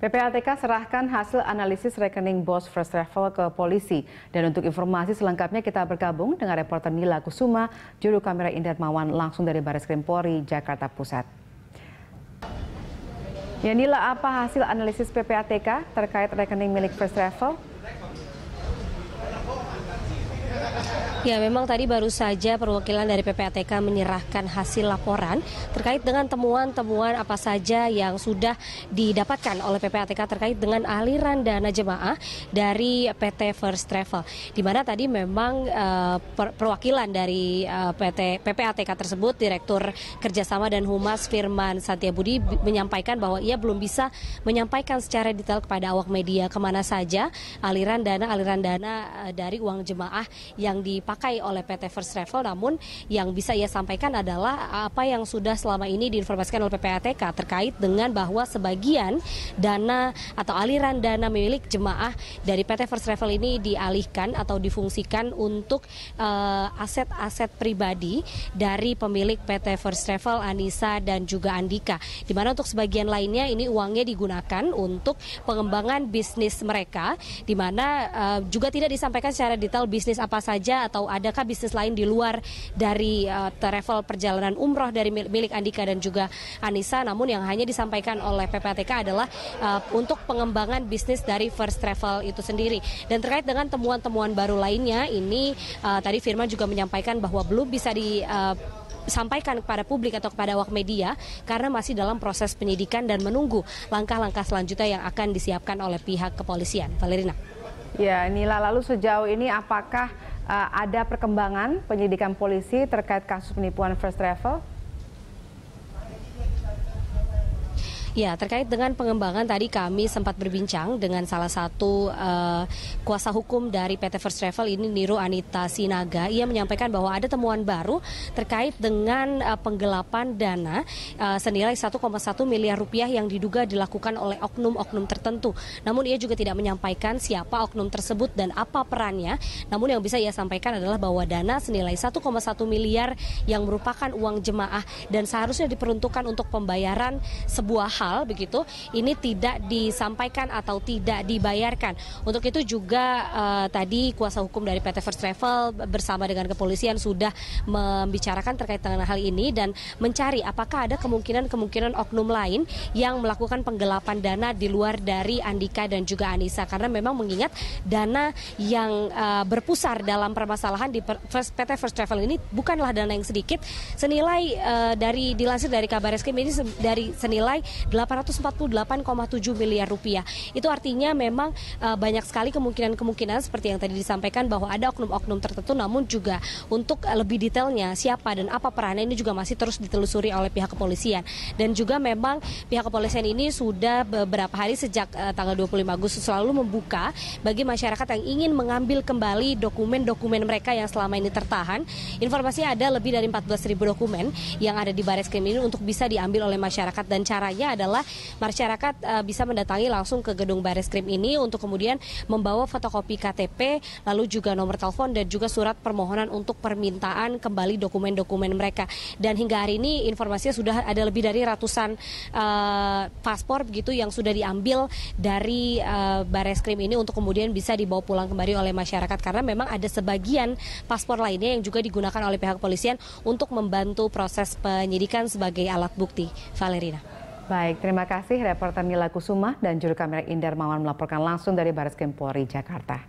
PPATK serahkan hasil analisis rekening bos First Travel ke polisi. Dan untuk informasi selengkapnya kita bergabung dengan reporter Nila Kusuma, juru kamera Indra Mawan langsung dari Baris Krim Polri, Jakarta Pusat. Ya Nila, apa hasil analisis PPATK terkait rekening milik First Travel? Ya, memang tadi baru saja perwakilan dari PPATK menyerahkan hasil laporan terkait dengan temuan-temuan apa saja yang sudah didapatkan oleh PPATK terkait dengan aliran dana jemaah dari PT First Travel. Di mana tadi memang uh, perwakilan dari uh, eh, PT PPATK tersebut, Direktur Kerjasama dan Humas Firman Satya Budi menyampaikan bahwa ia belum bisa menyampaikan secara detail kepada awak media kemana saja aliran dana aliran eh, dana dari uang jemaah yang dipakai dipakai oleh PT First Travel namun yang bisa ia sampaikan adalah apa yang sudah selama ini diinformasikan oleh PPATK terkait dengan bahwa sebagian dana atau aliran dana milik jemaah dari PT First Travel ini dialihkan atau difungsikan untuk eh, aset-aset uh, pribadi dari pemilik PT First Travel Anissa dan juga Andika di mana untuk sebagian lainnya ini uangnya digunakan untuk pengembangan bisnis mereka di mana uh, juga tidak disampaikan secara detail bisnis apa saja atau atau adakah bisnis lain di luar dari uh, travel perjalanan umroh dari milik Andika dan juga Anissa namun yang hanya disampaikan oleh PPATK adalah uh, untuk pengembangan bisnis dari First Travel itu sendiri dan terkait dengan temuan-temuan baru lainnya ini uh, tadi Firman juga menyampaikan bahwa belum bisa di uh, sampaikan kepada publik atau kepada awak media karena masih dalam proses penyidikan dan menunggu langkah-langkah selanjutnya yang akan disiapkan oleh pihak kepolisian. Valerina. Ya, Nila lalu sejauh ini apakah Eh, ada perkembangan penyidikan polisi terkait kasus penipuan first travel? Ya, terkait dengan pengembangan tadi kami sempat berbincang dengan salah satu uh, kuasa hukum dari PT First Travel ini Niru Anita Sinaga. Ia menyampaikan bahwa ada temuan baru terkait dengan uh, penggelapan dana uh, senilai 1,1 miliar rupiah yang diduga dilakukan oleh oknum-oknum tertentu. Namun ia juga tidak menyampaikan siapa oknum tersebut dan apa perannya. Namun yang bisa ia sampaikan adalah bahwa dana senilai 1,1 miliar yang merupakan uang jemaah dan seharusnya diperuntukkan untuk pembayaran sebuah mahal begitu ini tidak disampaikan atau tidak dibayarkan. Untuk itu juga uh, tadi kuasa hukum dari PT First Travel bersama dengan kepolisian sudah membicarakan terkait dengan hal ini dan mencari apakah ada kemungkinan-kemungkinan oknum lain yang melakukan penggelapan dana di luar dari Andika dan juga Anissa karena memang mengingat dana yang uh, berpusar dalam permasalahan di First, PT First Travel ini bukanlah dana yang sedikit senilai uh, dari dilansir dari Kabar Eskrim ini dari senilai 848,7 miliar rupiah. Itu artinya memang uh, banyak sekali kemungkinan-kemungkinan seperti yang tadi disampaikan bahwa ada oknum-oknum tertentu namun juga untuk eh, lebih detailnya siapa dan apa perannya ini juga masih terus ditelusuri oleh pihak kepolisian. Dan juga memang pihak kepolisian ini sudah beberapa hari sejak uh, tanggal 25 Agustus selalu membuka bagi masyarakat yang ingin mengambil kembali dokumen-dokumen mereka yang selama ini tertahan. Informasi ada lebih dari 14.000 dokumen yang ada di Baris Krim ini untuk bisa diambil oleh masyarakat dan caranya ada adalah masyarakat uh, bisa mendatangi langsung ke gedung Baris Krim ini untuk kemudian membawa fotokopi KTP, lalu juga nomor telepon dan juga surat permohonan untuk permintaan kembali dokumen-dokumen mereka. Dan hingga hari ini informasinya sudah ada lebih dari ratusan uh, paspor begitu yang sudah diambil dari uh, Baris Krim ini untuk kemudian bisa dibawa pulang kembali oleh masyarakat karena memang ada sebagian paspor lainnya yang juga digunakan oleh pihak kepolisian untuk membantu proses penyidikan sebagai alat bukti. Valerina. Baik, terima kasih reporter Nila Kusuma dan juru kamera Indar Mawan melaporkan langsung dari Baris Krim Jakarta.